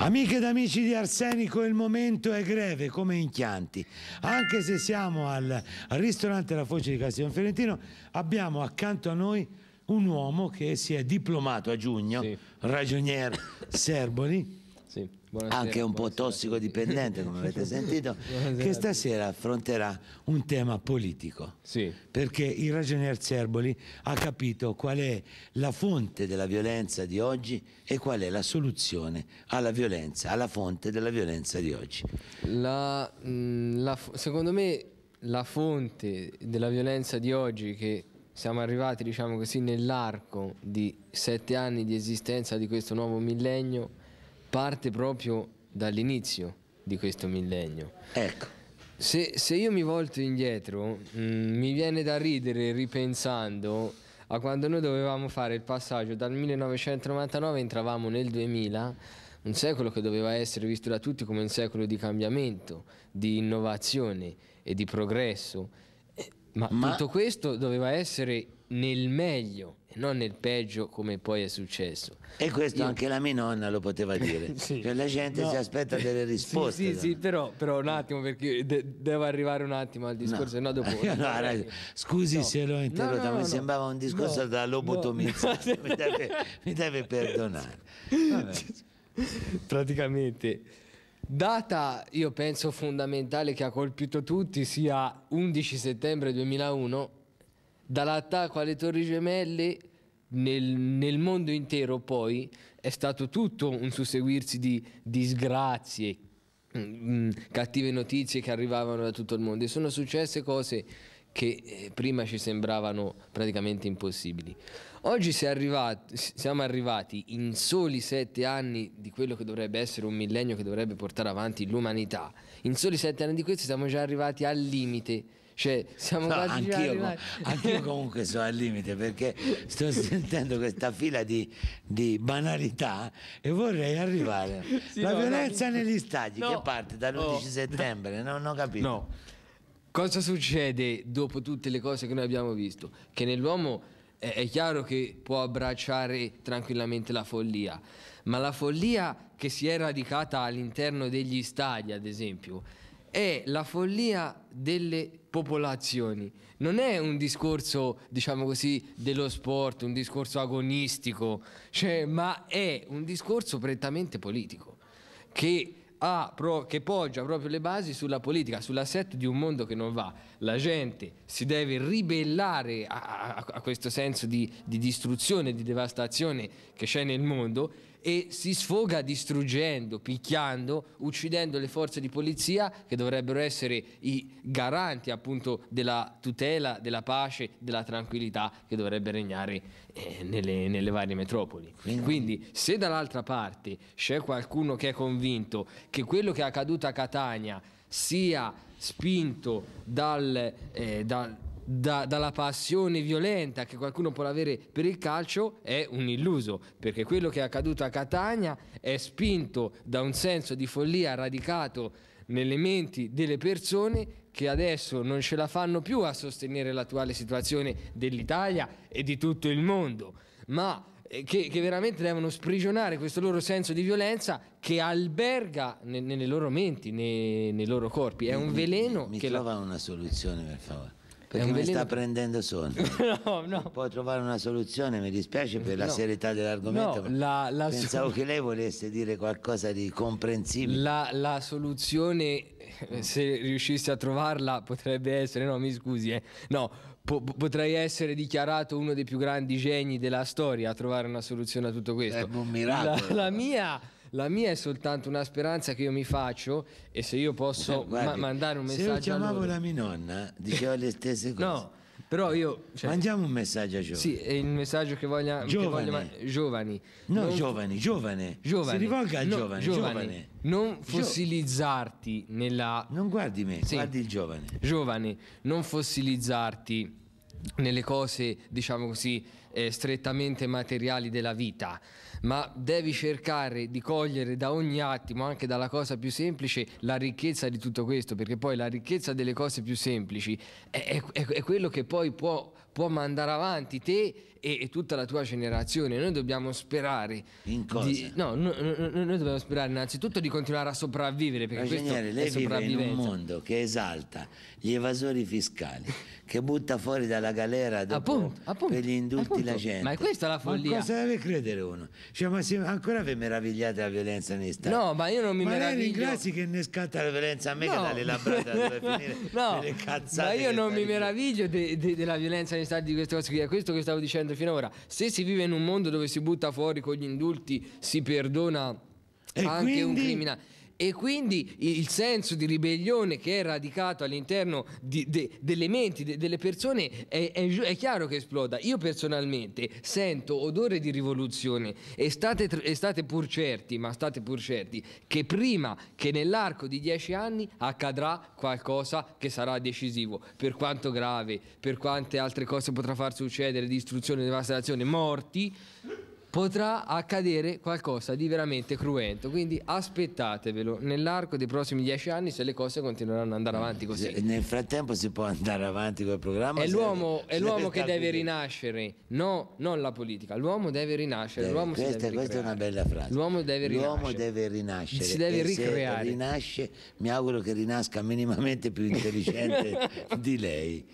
Amiche ed amici di Arsenico, il momento è greve come in Chianti. Anche se siamo al, ristorante La Foce di Castiglione Fiorentino, abbiamo accanto a noi un uomo che si è diplomato a giugno, sì. ragionier Serboli, sì, anche un po' tossicodipendente, come avete sentito, che stasera affronterà un tema politico. Sì. Perché il ragionier Zerboli ha capito qual è la fonte della violenza di oggi e qual è la soluzione alla violenza, alla fonte della violenza di oggi. La, mh, mm, la, secondo me la fonte della violenza di oggi che siamo arrivati diciamo nell'arco di sette anni di esistenza di questo nuovo millennio parte proprio dall'inizio di questo millennio. Ecco. Se, se io mi volto indietro, mh, mm, mi viene da ridere ripensando a quando noi dovevamo fare il passaggio dal 1999, entravamo nel 2000, un secolo che doveva essere visto da tutti come un secolo di cambiamento, di innovazione e di progresso ma, Ma, tutto questo doveva essere nel meglio e non nel peggio come poi è successo. E questo Io... anche la mia nonna lo poteva dire. sì. cioè, la gente no. si aspetta delle risposte. sì, sì, sì però, però, un attimo perché de- devo arrivare un attimo al discorso, no, no dopo... no, no, scusi se l'ho interrotta, mi sembrava un discorso da lobotomizzato, mi, deve, mi deve perdonare. Praticamente Data, io penso, fondamentale che ha colpito tutti sia 11 settembre 2001, dall'attacco alle Torri Gemelle nel, nel, mondo intero poi è stato tutto un susseguirsi di disgrazie, mh, mm, mm, cattive notizie che arrivavano da tutto il mondo e sono successe cose che eh, prima ci sembravano praticamente impossibili. Oggi si arrivati, siamo arrivati in soli sette anni di quello che dovrebbe essere un millennio che dovrebbe portare avanti l'umanità. In soli sette anni di questo siamo già arrivati al limite. Cioè, siamo no, quasi anch'io, già comunque sono al limite perché sto sentendo questa fila di, di banalità e vorrei arrivare. Sì, La no, violenza no, negli stadi che parte dall'11 settembre, non ho capito. No cosa succede dopo tutte le cose che noi abbiamo visto? Che nell'uomo è, è chiaro che può abbracciare tranquillamente la follia, ma la follia che si è radicata all'interno degli stadi, ad esempio, è la follia delle popolazioni. Non è un discorso, diciamo così, dello sport, un discorso agonistico, cioè, ma è un discorso prettamente politico che ha, che poggia proprio le basi sulla politica, sull'assetto di un mondo che non va. La gente si deve ribellare a, a, a questo senso di, di distruzione, di devastazione che c'è nel mondo e si sfoga distruggendo, picchiando, uccidendo le forze di polizia che dovrebbero essere i garanti appunto della tutela, della pace, della tranquillità che dovrebbe regnare eh, nelle, nelle, varie metropoli. Quindi se dall'altra parte c'è qualcuno che è convinto che quello che è accaduto a Catania sia spinto dal, eh, dal da, dalla passione violenta che qualcuno può avere per il calcio è un illuso, perché quello che è accaduto a Catania è spinto da un senso di follia radicato nelle menti delle persone che adesso non ce la fanno più a sostenere l'attuale situazione dell'Italia e di tutto il mondo, ma eh, che, che, veramente devono sprigionare questo loro senso di violenza che alberga ne, nelle loro menti, nei, nei loro corpi. È un veleno. Mi, mi che trova la... una soluzione per favore. Perché mi veleno... sta prendendo sonno. no, no. Può trovare una soluzione, mi dispiace per la serietà dell'argomento. La, la pensavo so... che lei volesse dire qualcosa di comprensibile. La, la, soluzione, eh, se riuscissi a trovarla, potrebbe essere, no, mi scusi, eh. no, potrei essere dichiarato uno dei più grandi geni della storia a trovare una soluzione a tutto questo. È un miracolo. la mia la mia è soltanto una speranza che io mi faccio e se io posso eh, ma mandare un messaggio. Se io chiamavo la mia nonna, diceva le stesse cose. No, però io. Cioè, Mandiamo un messaggio a giovani. Sì, è il messaggio che voglia. Giovani. Che voglia, giovani. No, non, giovani, giovane. Giovani. Si rivolga a no, giovane, giovane. Non fossilizzarti nella. Non guardi me, sì. guardi il giovane. Giovane, non fossilizzarti nelle cose, diciamo così, eh, strettamente materiali della vita, ma devi cercare di cogliere da ogni attimo, anche dalla cosa più semplice, la ricchezza di tutto questo, perché poi la ricchezza delle cose più semplici è, è, è quello che poi può, può, mandare avanti te e, e, tutta la tua generazione. Noi dobbiamo sperare... In cosa? Di, no, no, no, noi dobbiamo sperare innanzitutto di continuare a sopravvivere, perché Ingegnere, lei vive in un mondo che esalta gli evasori fiscali, che butta fuori dalla galera dopo appunto, appunto, per gli indulti tutti la gente. Ma è questa la follia. Ma cosa deve credere uno? Cioè, ma siamo ancora vi meravigliate la violenza negli Stati? No, ma io non mi ma meraviglio. Ma lei ringrazi che ne scatta la violenza a me no. che dalle labrata dove finire no. cazzate. Ma io non mi meraviglio de, de, della violenza negli Stati di queste cose qui. È questo che stavo dicendo finora. Se si vive in un mondo dove si butta fuori con gli indulti, si perdona e anche quindi? un criminale. E quindi il senso di ribellione che è radicato all'interno de, delle menti, de, delle persone, è, è, è, chiaro che esploda. Io personalmente sento odore di rivoluzione e state, e state pur certi, ma state pur certi, che prima che nell'arco di dieci anni accadrà qualcosa che sarà decisivo, per quanto grave, per quante altre cose potrà far succedere, distruzione, devastazione, morti potrà accadere qualcosa di veramente cruento. Quindi aspettatevelo nell'arco dei prossimi dieci anni se le cose continueranno ad andare avanti così. Se, nel frattempo si può andare avanti col programma. È l'uomo, è l'uomo che deve rinascere, no, non la politica. L'uomo deve rinascere. Deve, l'uomo questa, deve questa è una bella frase. L'uomo deve rinascere. L'uomo deve rinascere. Si deve ricreare. Se rinasce, mi auguro che rinasca minimamente più intelligente di lei.